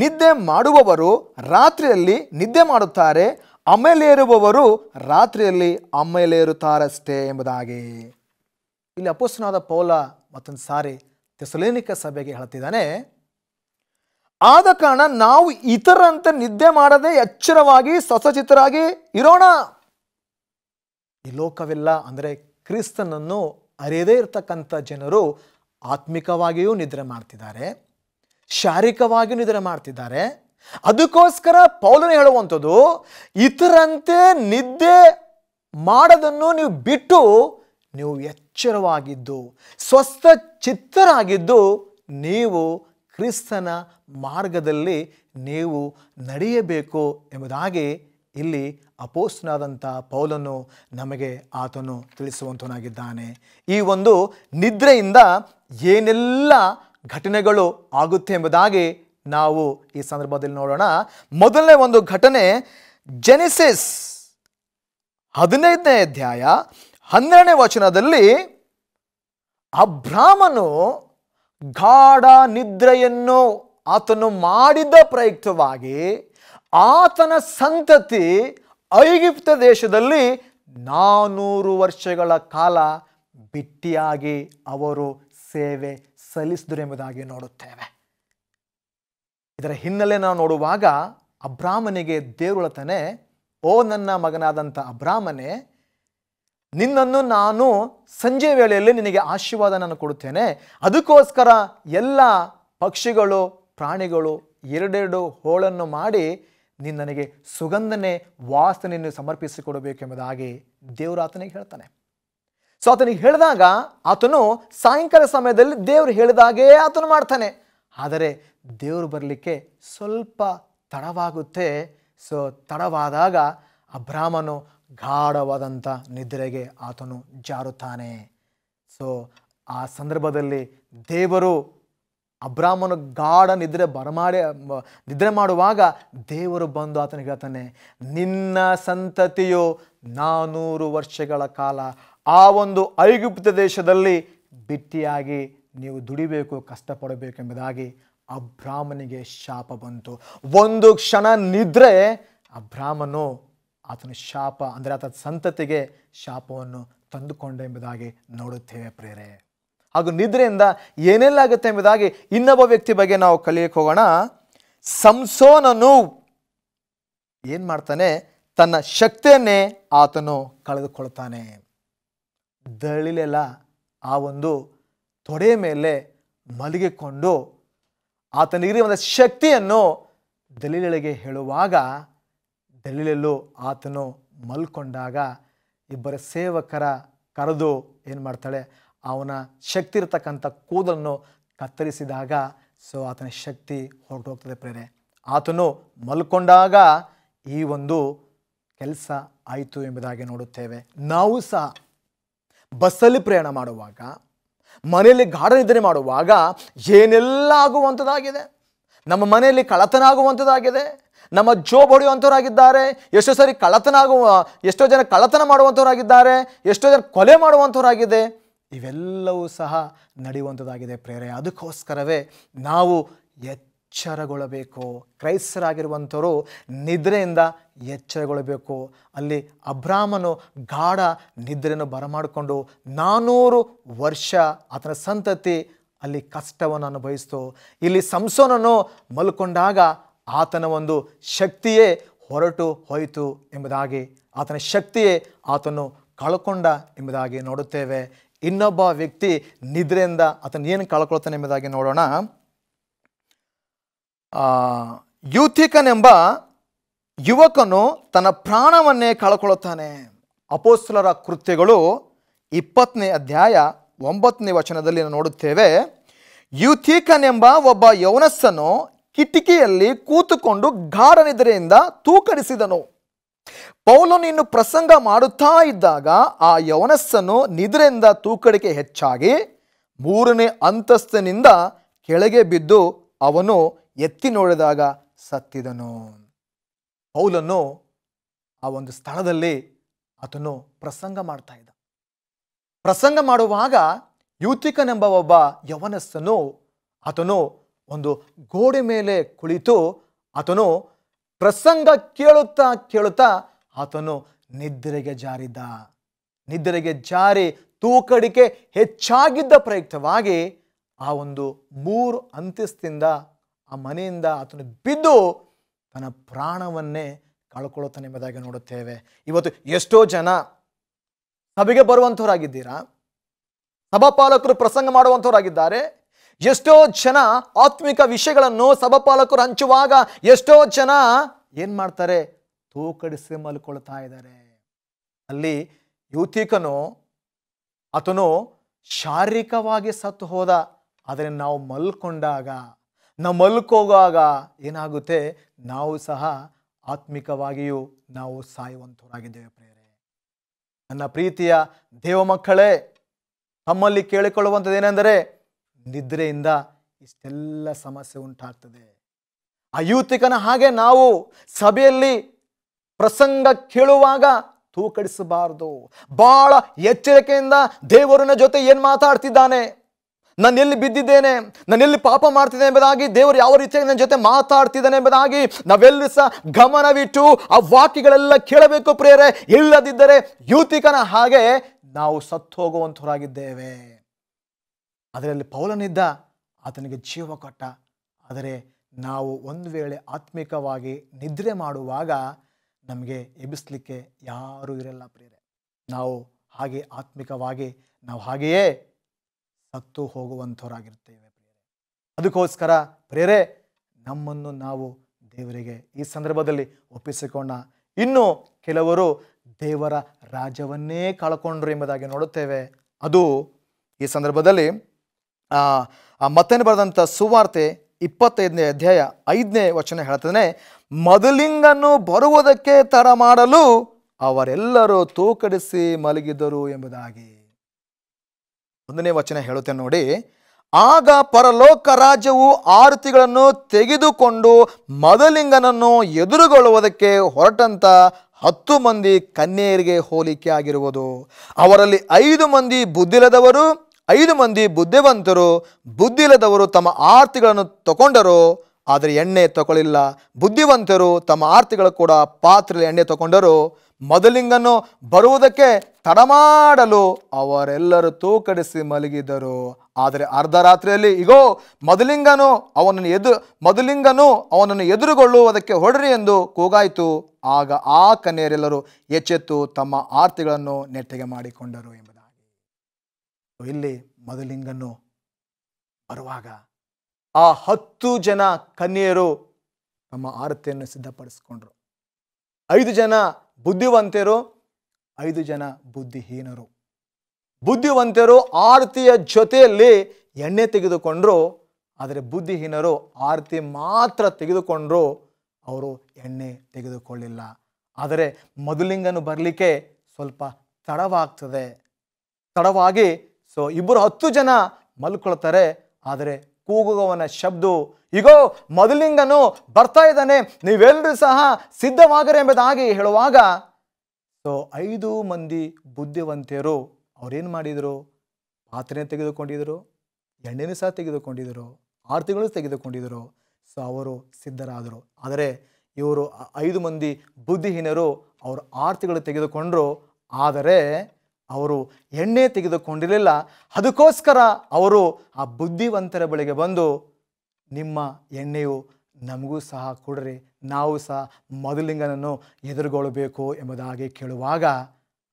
ನಿದ್ದೆ ಮಾಡುವವರು ರಾತ್ರಿಯಲ್ಲಿ ನಿದ್ದೆ ಮಾಡುತ್ತಾರೆ ಅಮೇಲೇರುವವರು ರಾತ್ರಿಯಲ್ಲಿ ಅಮೇಲೇರುತ್ತಾರಷ್ಟೇ ಎಂಬುದಾಗಿ ಇಲ್ಲಿ ಅಪೋಸ್ತನಾದ ಪೌಲ ಮತ್ತೊಂದು ಸಾರಿ ತೆಸಲೇನಿಕ ಸಭೆಗೆ ಹೇಳ್ತಿದ್ದಾನೆ ಆದ ಕಾರಣ ನಾವು ಇತರಂತೆ ನಿದ್ದೆ ಮಾಡದೆ ಎಚ್ಚರವಾಗಿ ಸ್ವಸಚಿತರಾಗಿ ಇರೋಣ ಈ ಲೋಕವಿಲ್ಲ ಅಂದರೆ ಕ್ರಿಸ್ತನನ್ನು ಅರಿಯದೇ ಇರತಕ್ಕಂಥ ಜನರು ಆತ್ಮಿಕವಾಗಿಯೂ ನಿದ್ರೆ ಮಾಡ್ತಿದ್ದಾರೆ ಶಾರೀರಿಕವಾಗಿಯೂ ನಿದ್ರೆ ಮಾಡ್ತಿದ್ದಾರೆ ಅದಕ್ಕೋಸ್ಕರ ಪೌಲನೇ ಹೇಳುವಂಥದ್ದು ಇತರಂತೆ ನಿದ್ದೆ ಮಾಡೋದನ್ನು ನೀವು ಬಿಟ್ಟು ನೀವು ಎಚ್ಚ ಎಚ್ಚರವಾಗಿದ್ದು ಸ್ವಸ್ಥ ಚಿತ್ತರಾಗಿದ್ದು ನೀವು ಕ್ರಿಸ್ತನ ಮಾರ್ಗದಲ್ಲಿ ನೀವು ನಡೆಯಬೇಕು ಎಂಬುದಾಗಿ ಇಲ್ಲಿ ಅಪೋಸ್ನಾದಂಥ ಪೌಲನ್ನು ನಮಗೆ ಆತನು ತಿಳಿಸುವಂತನಾಗಿದ್ದಾನೆ ಈ ಒಂದು ನಿದ್ರೆಯಿಂದ ಏನೆಲ್ಲ ಘಟನೆಗಳು ಆಗುತ್ತೆ ಎಂಬುದಾಗಿ ನಾವು ಈ ಸಂದರ್ಭದಲ್ಲಿ ನೋಡೋಣ ಮೊದಲನೇ ಒಂದು ಘಟನೆ ಜೆನಿಸಿಸ್ ಹದಿನೈದನೇ ಅಧ್ಯಾಯ ಹನ್ನೆರಡನೇ ವಚನದಲ್ಲಿ ಅಬ್ರಾಹ್ಮನು ಗಾಢ ನಿದ್ರೆಯನ್ನು ಆತನು ಮಾಡಿದ ಪ್ರಯುಕ್ತವಾಗಿ ಆತನ ಸಂತತಿ ಐಗಿಪ್ತ ದೇಶದಲ್ಲಿ ನಾನೂರು ವರ್ಷಗಳ ಕಾಲ ಬಿಟ್ಟಿಯಾಗಿ ಅವರು ಸೇವೆ ಸಲ್ಲಿಸಿದರು ಎಂಬುದಾಗಿ ನೋಡುತ್ತೇವೆ ಇದರ ಹಿನ್ನೆಲೆ ನಾವು ನೋಡುವಾಗ ಅಬ್ರಾಹ್ಮನಿಗೆ ದೇವರುಳತನೆ ಓ ನನ್ನ ಮಗನಾದಂಥ ಅಬ್ರಾಹ್ಮನೇ ನಿನ್ನನ್ನು ನಾನು ಸಂಜೆ ವೇಳೆಯಲ್ಲಿ ನಿನಗೆ ಆಶೀರ್ವಾದ ನಾನು ಕೊಡುತ್ತೇನೆ ಅದಕ್ಕೋಸ್ಕರ ಎಲ್ಲ ಪಕ್ಷಿಗಳು ಪ್ರಾಣಿಗಳು ಎರಡೆರಡು ಹೋಳನ್ನು ಮಾಡಿ ನೀನು ನನಗೆ ಸುಗಂಧನೆ ವಾಸನೆಯನ್ನು ಸಮರ್ಪಿಸಿಕೊಡಬೇಕೆಂಬುದಾಗಿ ದೇವರು ಆತನಿಗೆ ಹೇಳ್ತಾನೆ ಸೊ ಆತನಿಗೆ ಹೇಳಿದಾಗ ಆತನು ಸಾಯಂಕಾಲ ಸಮಯದಲ್ಲಿ ದೇವರು ಹೇಳಿದಾಗೇ ಆತನು ಮಾಡ್ತಾನೆ ಆದರೆ ದೇವರು ಬರಲಿಕ್ಕೆ ಸ್ವಲ್ಪ ತಡವಾಗುತ್ತೆ ಸೊ ತಡವಾದಾಗ ಅಬ್ರಾಹ್ಮನು ಗಾಢವಾದಂಥ ನಿದ್ರೆಗೆ ಆತನು ಜಾರುತ್ತಾನೆ ಸೊ ಆ ಸಂದರ್ಭದಲ್ಲಿ ದೇವರು ಅಬ್ರಾಹ್ಮನು ಗಾಢ ನಿದ್ರೆ ಬರಮಾಡಿ ನಿದ್ರೆ ಮಾಡುವಾಗ ದೇವರು ಬಂದು ಆತನಿಗೆ ಹೇಳ್ತಾನೆ ನಿನ್ನ ಸಂತತಿಯು ನಾನೂರು ವರ್ಷಗಳ ಕಾಲ ಆ ಒಂದು ಐಗುಪ್ತ ದೇಶದಲ್ಲಿ ಬಿಟ್ಟಿಯಾಗಿ ನೀವು ದುಡಿಬೇಕು ಕಷ್ಟಪಡಬೇಕೆಂಬುದಾಗಿ ಅಬ್ರಾಹ್ಮನಿಗೆ ಶಾಪ ಬಂತು ಒಂದು ಕ್ಷಣ ನಿದ್ರೆ ಅಬ್ರಾಹ್ಮನು ಆತನ ಶಾಪ ಅಂದರೆ ಆತನ ಸಂತತಿಗೆ ಶಾಪವನ್ನು ತಂದುಕೊಂಡೆ ಎಂಬುದಾಗಿ ನೋಡುತ್ತೇವೆ ಪ್ರೇರೆ ಹಾಗೂ ನಿದ್ರೆಯಿಂದ ಏನೆಲ್ಲ ಆಗುತ್ತೆ ಎಂಬುದಾಗಿ ಇನ್ನೊಬ್ಬ ವ್ಯಕ್ತಿ ಬಗ್ಗೆ ನಾವು ಕಲಿಯಕ್ಕೆ ಹೋಗೋಣ ಸಂಸೋನನು ಏನು ಮಾಡ್ತಾನೆ ತನ್ನ ಶಕ್ತಿಯನ್ನೇ ಆತನು ಕಳೆದುಕೊಳ್ತಾನೆ ದಳಿಲೆಲ್ಲ ಆ ಒಂದು ತೊಡೆ ಮೇಲೆ ಮಲಗಿಕೊಂಡು ಆತನಿಗಿರುವ ಶಕ್ತಿಯನ್ನು ದಲಿಲೆಗೆ ಹೇಳುವಾಗ ಡೆಲ್ಲಿಯಲ್ಲೂ ಆತನು ಮಲ್ಕೊಂಡಾಗ ಇಬ್ಬರ ಸೇವಕರ ಕರೆದು ಏನು ಮಾಡ್ತಾಳೆ ಅವನ ಶಕ್ತಿ ಇರತಕ್ಕಂಥ ಕೂದಲನ್ನು ಕತ್ತರಿಸಿದಾಗ ಸೊ ಆತನ ಶಕ್ತಿ ಹೊರಟು ಹೋಗ್ತದೆ ಪ್ರೇರೆ ಆತನು ಮಲ್ಕೊಂಡಾಗ ಈ ಒಂದು ಕೆಲಸ ಆಯಿತು ಎಂಬುದಾಗಿ ನೋಡುತ್ತೇವೆ ನಾವು ಸಹ ಬಸ್ಸಲ್ಲಿ ಪ್ರಯಾಣ ಮಾಡುವಾಗ ಮನೆಯಲ್ಲಿ ಗಾಢ ನಿದ್ರೆ ಮಾಡುವಾಗ ಏನೆಲ್ಲ ಆಗುವಂಥದ್ದಾಗಿದೆ ನಮ್ಮ ಮನೆಯಲ್ಲಿ ಕಳತನ ಆಗುವಂಥದ್ದಾಗಿದೆ ನಮ್ಮ ಜೋಬ್ ಹೊಡೆಯುವಂಥವರಾಗಿದ್ದಾರೆ ಎಷ್ಟೋ ಸರಿ ಕಳತನ ಆಗುವ ಎಷ್ಟೋ ಜನ ಕಳ್ಳತನ ಮಾಡುವಂಥವರಾಗಿದ್ದಾರೆ ಎಷ್ಟೋ ಜನ ಕೊಲೆ ಮಾಡುವಂಥವರಾಗಿದೆ ಇವೆಲ್ಲವೂ ಸಹ ನಡೆಯುವಂಥದ್ದಾಗಿದೆ ಪ್ರೇರೆ ಅದಕ್ಕೋಸ್ಕರವೇ ನಾವು ಎಚ್ಚರಗೊಳ್ಳಬೇಕು ಕ್ರೈಸ್ತರಾಗಿರುವಂಥವರು ನಿದ್ರೆಯಿಂದ ಎಚ್ಚರಗೊಳ್ಳಬೇಕು ಅಲ್ಲಿ ಅಬ್ರಾಹ್ಮನು ಗಾಢ ನಿದ್ರೆಯನ್ನು ಬರಮಾಡಿಕೊಂಡು ನಾನೂರು ವರ್ಷ ಆತನ ಸಂತತಿ ಅಲ್ಲಿ ಕಷ್ಟವನ್ನು ಅನುಭವಿಸ್ತು ಇಲ್ಲಿ ಸಂಸೋನನ್ನು ಮಲ್ಕೊಂಡಾಗ ಆತನ ಒಂದು ಶಕ್ತಿಯೇ ಹೊರಟು ಹೋಯಿತು ಎಂಬುದಾಗಿ ಆತನ ಶಕ್ತಿಯೇ ಆತನು ಕಳ್ಕೊಂಡ ಎಂಬುದಾಗಿ ನೋಡುತ್ತೇವೆ ಇನ್ನೊಬ್ಬ ವ್ಯಕ್ತಿ ನಿದ್ರೆಯಿಂದ ಆತನ ಏನು ಕಳ್ಕೊಳ್ತಾನೆ ಎಂಬುದಾಗಿ ನೋಡೋಣ ಎಂಬ ಯುವಕನು ತನ್ನ ಪ್ರಾಣವನ್ನೇ ಕಳ್ಕೊಳ್ಳುತ್ತಾನೆ ಅಪೋಸ್ತಲರ ಕೃತ್ಯಗಳು ಇಪ್ಪತ್ತನೇ ಅಧ್ಯಾಯ ಒಂಬತ್ತನೇ ವಚನದಲ್ಲಿ ನೋಡುತ್ತೇವೆ ಎಂಬ ಒಬ್ಬ ಯೌನಸ್ಸನು ಕಿಟಕಿಯಲ್ಲಿ ಕೂತುಕೊಂಡು ತೂಕಡಿಸಿದನು ಪೌಲು ಪೌಲನಿನ್ನು ಪ್ರಸಂಗ ಮಾಡುತ್ತಾ ಇದ್ದಾಗ ಆ ಯವನಸ್ಸನ್ನು ನಿದ್ರೆಯಿಂದ ತೂಕಡಿಕೆ ಹೆಚ್ಚಾಗಿ ಮೂರನೇ ಅಂತಸ್ತಿನಿಂದ ಕೆಳಗೆ ಬಿದ್ದು ಅವನು ಎತ್ತಿ ನೋಡಿದಾಗ ಸತ್ತಿದನು ಪೌಲನು ಆ ಒಂದು ಸ್ಥಳದಲ್ಲಿ ಅತನು ಪ್ರಸಂಗ ಮಾಡ್ತಾ ಇದ್ದ ಪ್ರಸಂಗ ಮಾಡುವಾಗ ಯೂತಿಕನೆಂಬ ಒಬ್ಬ ಯವನಸ್ಸನು ಆತನು ಒಂದು ಗೋಡೆ ಮೇಲೆ ಕುಳಿತು ಆತನು ಪ್ರಸಂಗ ಕೇಳುತ್ತಾ ಕೇಳುತ್ತಾ ಆತನು ನಿದ್ರೆಗೆ ಜಾರಿದ್ದ ನಿದ್ರೆಗೆ ಜಾರಿ ತೂಕಡಿಕೆ ಹೆಚ್ಚಾಗಿದ್ದ ಪ್ರಯುಕ್ತವಾಗಿ ಆ ಒಂದು ಮೂರು ಅಂತಸ್ತಿಂದ ಆ ಮನೆಯಿಂದ ಆತನು ಬಿದ್ದು ತನ್ನ ಪ್ರಾಣವನ್ನೇ ಕಳ್ಕೊಳ್ಳುತ್ತಾನೆ ಎಂಬುದಾಗಿ ನೋಡುತ್ತೇವೆ ಇವತ್ತು ಎಷ್ಟೋ ಜನ ಸಭೆಗೆ ಬರುವಂಥವರಾಗಿದ್ದೀರಾ ಸಭಾಪಾಲಕರು ಪ್ರಸಂಗ ಮಾಡುವಂಥವರಾಗಿದ್ದಾರೆ ಎಷ್ಟೋ ಜನ ಆತ್ಮಿಕ ವಿಷಯಗಳನ್ನು ಸಭಾಪಾಲಕರು ಹಂಚುವಾಗ ಎಷ್ಟೋ ಜನ ಏನು ಮಾಡ್ತಾರೆ ತೂಕಡಿಸಿ ಮಲ್ಕೊಳ್ತಾ ಇದ್ದಾರೆ ಅಲ್ಲಿ ಯುವತಿಕನು ಆತನು ಶಾರೀರಿಕವಾಗಿ ಸತ್ತು ಹೋದ ಆದರೆ ನಾವು ಮಲ್ಕೊಂಡಾಗ ನಾವು ಮಲ್ಕೋಗಾಗ ಏನಾಗುತ್ತೆ ನಾವು ಸಹ ಆತ್ಮಿಕವಾಗಿಯೂ ನಾವು ಸಾಯುವಂಥವರಾಗಿದ್ದೇವೆ ಪ್ರೇರೆ ನನ್ನ ಪ್ರೀತಿಯ ದೇವ ಮಕ್ಕಳೇ ತಮ್ಮಲ್ಲಿ ಕೇಳಿಕೊಳ್ಳುವಂಥದ್ದು ಏನೆಂದರೆ ನಿದ್ರೆಯಿಂದ ಇಷ್ಟೆಲ್ಲ ಸಮಸ್ಯೆ ಉಂಟಾಗ್ತದೆ ಅಯೂತಿಕನ ಹಾಗೆ ನಾವು ಸಭೆಯಲ್ಲಿ ಪ್ರಸಂಗ ಕೇಳುವಾಗ ತೂಕಡಿಸಬಾರದು ಬಹಳ ಎಚ್ಚರಿಕೆಯಿಂದ ದೇವರನ ಜೊತೆ ಏನು ಮಾತಾಡ್ತಿದ್ದಾನೆ ನಾನು ಎಲ್ಲಿ ಬಿದ್ದಿದ್ದೇನೆ ನಾನು ಎಲ್ಲಿ ಪಾಪ ಮಾಡ್ತಿದ್ದೇನೆ ಎಂಬುದಾಗಿ ದೇವರು ಯಾವ ರೀತಿಯಾಗಿ ನನ್ನ ಜೊತೆ ಮಾತಾಡ್ತಿದ್ದಾನೆ ಎಂಬುದಾಗಿ ನಾವೆಲ್ಲರೂ ಸಹ ಗಮನವಿಟ್ಟು ಆ ವಾಕ್ಯಗಳೆಲ್ಲ ಕೇಳಬೇಕು ಪ್ರೇರೆ ಇಲ್ಲದಿದ್ದರೆ ಯೂತಿಕನ ಹಾಗೆ ನಾವು ಸತ್ತು ಹೋಗುವಂಥವರಾಗಿದ್ದೇವೆ ಅದರಲ್ಲಿ ಪೌಲನಿದ್ದ ಆತನಿಗೆ ಜೀವ ಕೊಟ್ಟ ಆದರೆ ನಾವು ಒಂದು ವೇಳೆ ಆತ್ಮಿಕವಾಗಿ ನಿದ್ರೆ ಮಾಡುವಾಗ ನಮಗೆ ಎಬ್ಬಿಸ್ಲಿಕ್ಕೆ ಯಾರೂ ಇರಲ್ಲ ಪ್ರಿಯರೇ ನಾವು ಹಾಗೆ ಆತ್ಮಿಕವಾಗಿ ನಾವು ಹಾಗೆಯೇ ಸತ್ತು ಹೋಗುವಂಥವರಾಗಿರ್ತೇವೆ ಪ್ರಿಯರೇ ಅದಕ್ಕೋಸ್ಕರ ಪ್ರಿಯರೇ ನಮ್ಮನ್ನು ನಾವು ದೇವರಿಗೆ ಈ ಸಂದರ್ಭದಲ್ಲಿ ಒಪ್ಪಿಸಿಕೊಂಡ ಇನ್ನೂ ಕೆಲವರು ದೇವರ ರಾಜವನ್ನೇ ಕಳ್ಕೊಂಡ್ರು ಎಂಬುದಾಗಿ ನೋಡುತ್ತೇವೆ ಅದು ಈ ಸಂದರ್ಭದಲ್ಲಿ ಮತ್ತೇನು ಬರೆದಂಥ ಸುವಾರ್ತೆ ಇಪ್ಪತ್ತೈದನೇ ಅಧ್ಯಾಯ ಐದನೇ ವಚನ ಹೇಳ್ತಾನೆ ಮದಲಿಂಗನ್ನು ಬರುವುದಕ್ಕೆ ತರ ಮಾಡಲು ಅವರೆಲ್ಲರೂ ತೂಕಡಿಸಿ ಮಲಗಿದರು ಎಂಬುದಾಗಿ ಒಂದನೇ ವಚನ ಹೇಳುತ್ತೆ ನೋಡಿ ಆಗ ಪರಲೋಕ ರಾಜ್ಯವು ಆರತಿಗಳನ್ನು ತೆಗೆದುಕೊಂಡು ಮದಲಿಂಗನನ್ನು ಎದುರುಗೊಳ್ಳುವುದಕ್ಕೆ ಹೊರಟಂತ ಹತ್ತು ಮಂದಿ ಕನ್ಯೆಯರಿಗೆ ಹೋಲಿಕೆ ಆಗಿರುವುದು ಅವರಲ್ಲಿ ಐದು ಮಂದಿ ಬುದ್ಧಿಲದವರು ಐದು ಮಂದಿ ಬುದ್ಧಿವಂತರು ಇಲ್ಲದವರು ತಮ್ಮ ಆರ್ತಿಗಳನ್ನು ತಗೊಂಡರು ಆದರೆ ಎಣ್ಣೆ ತಗೊಳ್ಳಿಲ್ಲ ಬುದ್ಧಿವಂತರು ತಮ್ಮ ಆರ್ತಿಗಳು ಕೂಡ ಪಾತ್ರೆಯಲ್ಲಿ ಎಣ್ಣೆ ತಗೊಂಡರು ಮೊದಲಿಂಗನ್ನು ಬರುವುದಕ್ಕೆ ತಡಮಾಡಲು ಅವರೆಲ್ಲರೂ ತೂಕಡಿಸಿ ಮಲಗಿದರು ಆದರೆ ಅರ್ಧ ರಾತ್ರಿಯಲ್ಲಿ ಇಗೋ ಮೊದಲಿಂಗನು ಅವನನ್ನು ಎದು ಮೊದಲಿಂಗನು ಅವನನ್ನು ಎದುರುಗೊಳ್ಳುವುದಕ್ಕೆ ಹೊಡ್ರಿ ಎಂದು ಕೂಗಾಯಿತು ಆಗ ಆ ಕನ್ಯರೆಲ್ಲರೂ ಎಚ್ಚೆತ್ತು ತಮ್ಮ ಆರ್ತಿಗಳನ್ನು ನೆಟ್ಟಿಗೆ ಮಾಡಿಕೊಂಡರು ಎಂಬ ಇಲ್ಲಿ ಮದಲಿಂಗನ್ನು ಬರುವಾಗ ಆ ಹತ್ತು ಜನ ಕನ್ಯರು ತಮ್ಮ ಆರತಿಯನ್ನು ಸಿದ್ಧಪಡಿಸಿಕೊಂಡ್ರು ಐದು ಜನ ಬುದ್ಧಿವಂತರು ಐದು ಜನ ಬುದ್ಧಿಹೀನರು ಬುದ್ಧಿವಂತರು ಆರತಿಯ ಜೊತೆಯಲ್ಲಿ ಎಣ್ಣೆ ತೆಗೆದುಕೊಂಡ್ರು ಆದರೆ ಬುದ್ಧಿಹೀನರು ಆರತಿ ಮಾತ್ರ ತೆಗೆದುಕೊಂಡ್ರು ಅವರು ಎಣ್ಣೆ ತೆಗೆದುಕೊಳ್ಳಿಲ್ಲ ಆದರೆ ಮಧುಲಿಂಗನು ಬರಲಿಕ್ಕೆ ಸ್ವಲ್ಪ ತಡವಾಗ್ತದೆ ತಡವಾಗಿ ಸೊ ಇಬ್ಬರು ಹತ್ತು ಜನ ಮಲ್ಕೊಳ್ತಾರೆ ಆದರೆ ಕೂಗುವವನ ಶಬ್ದ ಈಗೋ ಮೊದಲಿಂಗನು ಬರ್ತಾ ಇದ್ದಾನೆ ನೀವೆಲ್ಲರೂ ಸಹ ಸಿದ್ಧವಾಗರೆ ಎಂಬುದಾಗಿ ಹೇಳುವಾಗ ಸೊ ಐದು ಮಂದಿ ಬುದ್ಧಿವಂತೆಯರು ಅವರೇನು ಮಾಡಿದರು ಪಾತ್ರೆ ತೆಗೆದುಕೊಂಡಿದ್ದರು ಎಣ್ಣೆನೂ ಸಹ ತೆಗೆದುಕೊಂಡಿದ್ದರು ಆರತಿಗಳು ತೆಗೆದುಕೊಂಡಿದ್ದರು ಸೊ ಅವರು ಸಿದ್ಧರಾದರು ಆದರೆ ಇವರು ಐದು ಮಂದಿ ಬುದ್ಧಿಹೀನರು ಅವರು ಆರತಿಗಳು ತೆಗೆದುಕೊಂಡರು ಆದರೆ ಅವರು ಎಣ್ಣೆ ತೆಗೆದುಕೊಂಡಿರಲಿಲ್ಲ ಅದಕ್ಕೋಸ್ಕರ ಅವರು ಆ ಬುದ್ಧಿವಂತರ ಬಳಿಗೆ ಬಂದು ನಿಮ್ಮ ಎಣ್ಣೆಯು ನಮಗೂ ಸಹ ಕೊಡ್ರಿ ನಾವು ಸಹ ಮೊದಲಿಂಗನನ್ನು ಎದುರುಗೊಳ್ಳಬೇಕು ಎಂಬುದಾಗಿ ಕೇಳುವಾಗ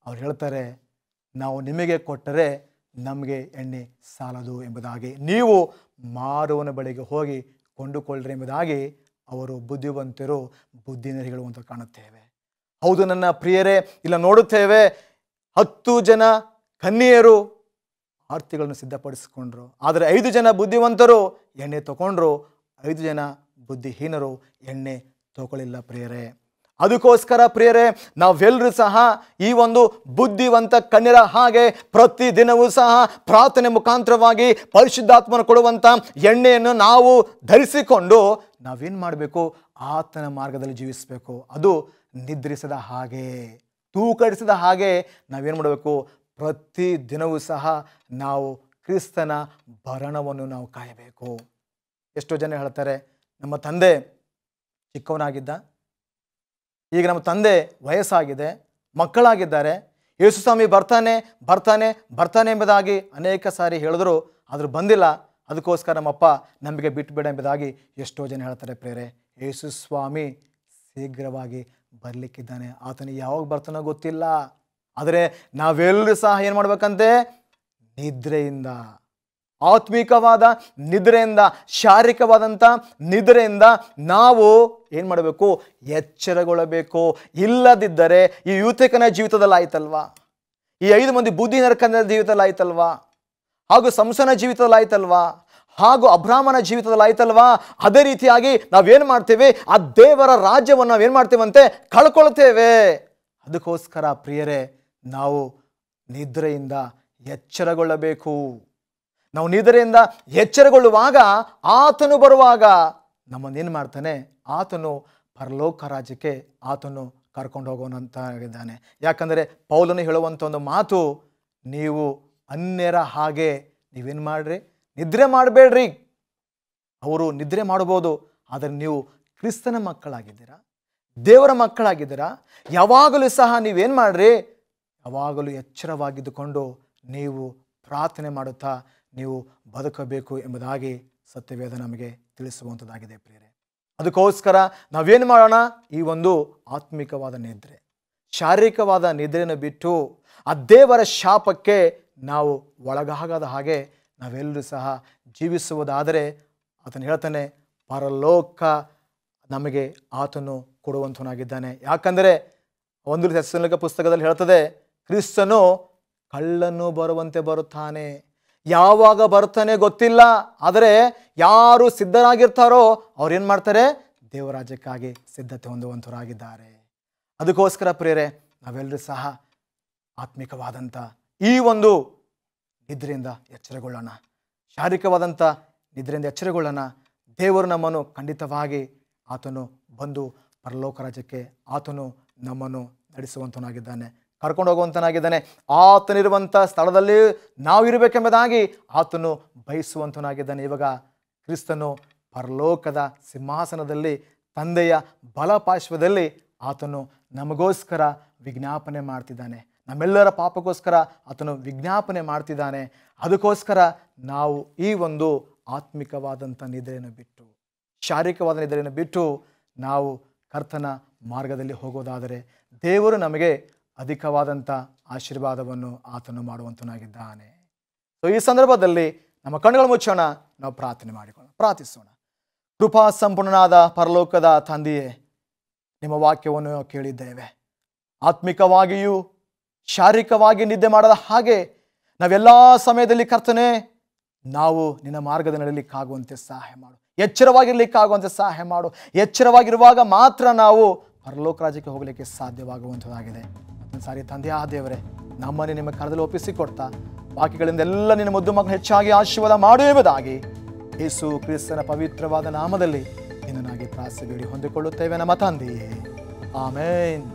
ಅವ್ರು ಹೇಳ್ತಾರೆ ನಾವು ನಿಮಗೆ ಕೊಟ್ಟರೆ ನಮಗೆ ಎಣ್ಣೆ ಸಾಲದು ಎಂಬುದಾಗಿ ನೀವು ಮಾರುವನ ಬಳಿಗೆ ಹೋಗಿ ಕೊಂಡುಕೊಳ್ಳ್ರಿ ಎಂಬುದಾಗಿ ಅವರು ಬುದ್ಧಿವಂತರು ಬುದ್ಧಿನ ಹೇಳುವಂತ ಕಾಣುತ್ತೇವೆ ಹೌದು ನನ್ನ ಪ್ರಿಯರೇ ಇಲ್ಲ ನೋಡುತ್ತೇವೆ ಹತ್ತು ಜನ ಕನ್ನಿಯರು ಆರ್ತಿಗಳನ್ನು ಸಿದ್ಧಪಡಿಸಿಕೊಂಡ್ರು ಆದರೆ ಐದು ಜನ ಬುದ್ಧಿವಂತರು ಎಣ್ಣೆ ತಗೊಂಡ್ರು ಐದು ಜನ ಬುದ್ಧಿಹೀನರು ಎಣ್ಣೆ ತಗೊಳ್ಳಿಲ್ಲ ಪ್ರಿಯರೇ ಅದಕ್ಕೋಸ್ಕರ ಪ್ರಿಯರೇ ನಾವೆಲ್ಲರೂ ಸಹ ಈ ಒಂದು ಬುದ್ಧಿವಂತ ಕಣ್ಣಿರ ಹಾಗೆ ಪ್ರತಿದಿನವೂ ಸಹ ಪ್ರಾರ್ಥನೆ ಮುಖಾಂತರವಾಗಿ ಪರಿಶುದ್ಧಾತ್ಮನ ಕೊಡುವಂಥ ಎಣ್ಣೆಯನ್ನು ನಾವು ಧರಿಸಿಕೊಂಡು ನಾವೇನು ಮಾಡಬೇಕು ಆತನ ಮಾರ್ಗದಲ್ಲಿ ಜೀವಿಸಬೇಕು ಅದು ನಿದ್ರಿಸದ ಹಾಗೆ ತೂಕಡಿಸಿದ ಹಾಗೆ ನಾವೇನು ಮಾಡಬೇಕು ಪ್ರತಿ ದಿನವೂ ಸಹ ನಾವು ಕ್ರಿಸ್ತನ ಭರಣವನ್ನು ನಾವು ಕಾಯಬೇಕು ಎಷ್ಟೋ ಜನ ಹೇಳ್ತಾರೆ ನಮ್ಮ ತಂದೆ ಚಿಕ್ಕವನಾಗಿದ್ದ ಈಗ ನಮ್ಮ ತಂದೆ ವಯಸ್ಸಾಗಿದೆ ಮಕ್ಕಳಾಗಿದ್ದಾರೆ ಯೇಸು ಸ್ವಾಮಿ ಬರ್ತಾನೆ ಬರ್ತಾನೆ ಬರ್ತಾನೆ ಎಂಬುದಾಗಿ ಅನೇಕ ಸಾರಿ ಹೇಳಿದ್ರು ಆದರೂ ಬಂದಿಲ್ಲ ಅದಕ್ಕೋಸ್ಕರ ನಮ್ಮಪ್ಪ ನಮಗೆ ಬಿಟ್ಟುಬೇಡ ಎಂಬುದಾಗಿ ಎಷ್ಟೋ ಜನ ಹೇಳ್ತಾರೆ ಪ್ರೇರೆ ಯೇಸು ಸ್ವಾಮಿ ಶೀಘ್ರವಾಗಿ ಬರಲಿಕ್ಕಿದ್ದಾನೆ ಆತನು ಯಾವಾಗ ಬರ್ತಾನೋ ಗೊತ್ತಿಲ್ಲ ಆದರೆ ನಾವೆಲ್ಲರೂ ಸಹ ಏನು ಮಾಡಬೇಕಂತೆ ನಿದ್ರೆಯಿಂದ ಆತ್ಮಿಕವಾದ ನಿದ್ರೆಯಿಂದ ಶಾರೀರಿಕವಾದಂಥ ನಿದ್ರೆಯಿಂದ ನಾವು ಏನು ಮಾಡಬೇಕು ಎಚ್ಚರಗೊಳ್ಳಬೇಕು ಇಲ್ಲದಿದ್ದರೆ ಈ ಯುವತಿಕನ ಜೀವಿತದಲ್ಲಿ ಆಯ್ತಲ್ವಾ ಈ ಐದು ಮಂದಿ ಬುದ್ಧಿ ನರಕನ ಜೀವಿತದಲ್ಲಿ ಆಯ್ತಲ್ವಾ ಹಾಗೂ ಸಂಸನ ಜೀವಿತದಲ್ಲಿ ಆಯ್ತಲ್ವಾ ಹಾಗೂ ಅಬ್ರಾಹ್ಮನ ಜೀವಿತದಲ್ಲಿ ಆಯ್ತಲ್ವಾ ಅದೇ ರೀತಿಯಾಗಿ ನಾವೇನು ಮಾಡ್ತೇವೆ ಆ ದೇವರ ರಾಜ್ಯವನ್ನು ನಾವೇನು ಮಾಡ್ತೇವಂತೆ ಕಳ್ಕೊಳ್ತೇವೆ ಅದಕ್ಕೋಸ್ಕರ ಪ್ರಿಯರೇ ನಾವು ನಿದ್ರೆಯಿಂದ ಎಚ್ಚರಗೊಳ್ಳಬೇಕು ನಾವು ನಿದ್ರೆಯಿಂದ ಎಚ್ಚರಗೊಳ್ಳುವಾಗ ಆತನು ಬರುವಾಗ ಏನು ಮಾಡ್ತಾನೆ ಆತನು ಪರಲೋಕ ರಾಜ್ಯಕ್ಕೆ ಆತನು ಕರ್ಕೊಂಡು ಹೋಗೋನಂತ ಆಗಿದ್ದಾನೆ ಯಾಕಂದರೆ ಪೌಲನು ಹೇಳುವಂಥ ಒಂದು ಮಾತು ನೀವು ಅನ್ಯರ ಹಾಗೆ ನೀವೇನು ಮಾಡ್ರಿ ನಿದ್ರೆ ಮಾಡಬೇಡ್ರಿ ಅವರು ನಿದ್ರೆ ಮಾಡಬಹುದು ಆದರೆ ನೀವು ಕ್ರಿಸ್ತನ ಮಕ್ಕಳಾಗಿದ್ದೀರಾ ದೇವರ ಮಕ್ಕಳಾಗಿದ್ದೀರಾ ಯಾವಾಗಲೂ ಸಹ ನೀವೇನು ಮಾಡ್ರಿ ಯಾವಾಗಲೂ ಎಚ್ಚರವಾಗಿದ್ದುಕೊಂಡು ನೀವು ಪ್ರಾರ್ಥನೆ ಮಾಡುತ್ತಾ ನೀವು ಬದುಕಬೇಕು ಎಂಬುದಾಗಿ ಸತ್ಯವೇದ ನಮಗೆ ತಿಳಿಸುವಂಥದ್ದಾಗಿದೆ ಪ್ರಿಯರೇ ಅದಕ್ಕೋಸ್ಕರ ನಾವೇನು ಮಾಡೋಣ ಈ ಒಂದು ಆತ್ಮಿಕವಾದ ನಿದ್ರೆ ಶಾರೀರಿಕವಾದ ನಿದ್ರೆಯನ್ನು ಬಿಟ್ಟು ಆ ದೇವರ ಶಾಪಕ್ಕೆ ನಾವು ಒಳಗಾಗದ ಹಾಗೆ ನಾವೆಲ್ಲರೂ ಸಹ ಜೀವಿಸುವುದಾದರೆ ಆತನು ಹೇಳ್ತಾನೆ ಪರಲೋಕ ನಮಗೆ ಆತನು ಕೊಡುವಂಥವನಾಗಿದ್ದಾನೆ ಯಾಕಂದರೆ ಒಂದು ಸಸ್ಯಲಿಕ ಪುಸ್ತಕದಲ್ಲಿ ಹೇಳ್ತದೆ ಕ್ರಿಸ್ತನು ಕಳ್ಳನು ಬರುವಂತೆ ಬರುತ್ತಾನೆ ಯಾವಾಗ ಬರ್ತಾನೆ ಗೊತ್ತಿಲ್ಲ ಆದರೆ ಯಾರು ಸಿದ್ಧರಾಗಿರ್ತಾರೋ ಅವ್ರು ಏನು ಮಾಡ್ತಾರೆ ದೇವರಾಜ್ಯಕ್ಕಾಗಿ ಸಿದ್ಧತೆ ಹೊಂದುವಂಥವರಾಗಿದ್ದಾರೆ ಅದಕ್ಕೋಸ್ಕರ ಪ್ರಿಯರೇ ನಾವೆಲ್ಲರೂ ಸಹ ಆತ್ಮಿಕವಾದಂಥ ಈ ಒಂದು ನಿದ್ರೆಯಿಂದ ಎಚ್ಚರಗೊಳ್ಳೋಣ ಶಾರೀರಿಕವಾದಂಥ ನಿದ್ರೆಯಿಂದ ಎಚ್ಚರಗೊಳ್ಳೋಣ ದೇವರು ನಮ್ಮನ್ನು ಖಂಡಿತವಾಗಿ ಆತನು ಬಂದು ಪರಲೋಕ ರಾಜ್ಯಕ್ಕೆ ಆತನು ನಮ್ಮನ್ನು ನಡೆಸುವಂತನಾಗಿದ್ದಾನೆ ಕರ್ಕೊಂಡು ಹೋಗುವಂತನಾಗಿದ್ದಾನೆ ಆತನಿರುವಂಥ ಸ್ಥಳದಲ್ಲಿ ನಾವು ಇರಬೇಕೆಂಬುದಾಗಿ ಆತನು ಬಯಸುವಂತನಾಗಿದ್ದಾನೆ ಇವಾಗ ಕ್ರಿಸ್ತನು ಪರಲೋಕದ ಸಿಂಹಾಸನದಲ್ಲಿ ತಂದೆಯ ಬಲಪಾರ್ಶ್ವದಲ್ಲಿ ಆತನು ನಮಗೋಸ್ಕರ ವಿಜ್ಞಾಪನೆ ಮಾಡ್ತಿದ್ದಾನೆ ನಮ್ಮೆಲ್ಲರ ಪಾಪಕ್ಕೋಸ್ಕರ ಆತನು ವಿಜ್ಞಾಪನೆ ಮಾಡ್ತಿದ್ದಾನೆ ಅದಕ್ಕೋಸ್ಕರ ನಾವು ಈ ಒಂದು ಆತ್ಮಿಕವಾದಂಥ ನಿದ್ರೆಯನ್ನು ಬಿಟ್ಟು ಶಾರೀರಿಕವಾದ ನಿದ್ರೆಯನ್ನು ಬಿಟ್ಟು ನಾವು ಕರ್ತನ ಮಾರ್ಗದಲ್ಲಿ ಹೋಗೋದಾದರೆ ದೇವರು ನಮಗೆ ಅಧಿಕವಾದಂಥ ಆಶೀರ್ವಾದವನ್ನು ಆತನು ಮಾಡುವಂತನಾಗಿದ್ದಾನೆ ಸೊ ಈ ಸಂದರ್ಭದಲ್ಲಿ ನಮ್ಮ ಕಣ್ಣುಗಳ ಮುಚ್ಚೋಣ ನಾವು ಪ್ರಾರ್ಥನೆ ಮಾಡಿಕೊಳ್ಳೋಣ ಪ್ರಾರ್ಥಿಸೋಣ ಕೃಪಾ ಸಂಪೂರ್ಣನಾದ ಪರಲೋಕದ ತಂದೆಯೇ ನಿಮ್ಮ ವಾಕ್ಯವನ್ನು ಕೇಳಿದ್ದೇವೆ ಆತ್ಮಿಕವಾಗಿಯೂ ಶಾರೀರಿಕವಾಗಿ ನಿದ್ದೆ ಮಾಡದ ಹಾಗೆ ನಾವೆಲ್ಲ ಸಮಯದಲ್ಲಿ ಕರ್ತನೆ ನಾವು ನಿನ್ನ ಮಾರ್ಗದ ನಡಲಿಕ್ಕಾಗುವಂತೆ ಸಹಾಯ ಮಾಡು ಎಚ್ಚರವಾಗಿರ್ಲಿಕ್ಕಾಗುವಂತೆ ಸಹಾಯ ಮಾಡು ಎಚ್ಚರವಾಗಿರುವಾಗ ಮಾತ್ರ ನಾವು ಪರಲೋಕ ರಾಜ್ಯಕ್ಕೆ ಹೋಗಲಿಕ್ಕೆ ಸಾಧ್ಯವಾಗುವಂಥದ್ದಾಗಿದೆ ಸಾರಿ ತಂದೆ ಆ ದೇವರೇ ನಮ್ಮನ್ನೇ ನಿಮ್ಮ ಕರದಲ್ಲಿ ಒಪ್ಪಿಸಿಕೊಡ್ತಾ ಬಾಕಿಗಳಿಂದೆಲ್ಲ ನಿನ್ನ ಮುದ್ದು ಮಕ್ಕಳು ಹೆಚ್ಚಾಗಿ ಆಶೀರ್ವಾದ ಮಾಡುವುದಾಗಿ ಯೇಸು ಕ್ರಿಸ್ತನ ಪವಿತ್ರವಾದ ನಾಮದಲ್ಲಿ ನಿನ್ನಾಗಿ ಪ್ರಾಸೆ ಬೇಡಿ ಹೊಂದಿಕೊಳ್ಳುತ್ತೇವೆ ನಮ್ಮ ತಂದೆಯೇ ಆಮೇನ್